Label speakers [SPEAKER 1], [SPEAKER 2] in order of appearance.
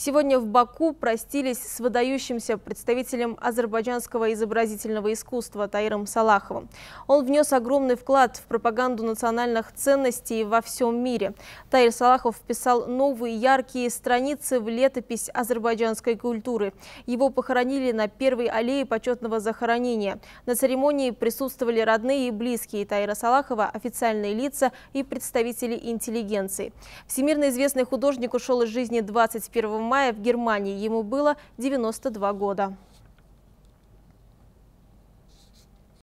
[SPEAKER 1] Сегодня в Баку простились с выдающимся представителем азербайджанского изобразительного искусства Таиром Салаховым. Он внес огромный вклад в пропаганду национальных ценностей во всем мире. Таир Салахов вписал новые яркие страницы в летопись азербайджанской культуры. Его похоронили на первой аллее почетного захоронения. На церемонии присутствовали родные и близкие Таира Салахова, официальные лица и представители интеллигенции. Всемирно известный художник ушел из жизни 21 марта мая в Германии. Ему было 92 года.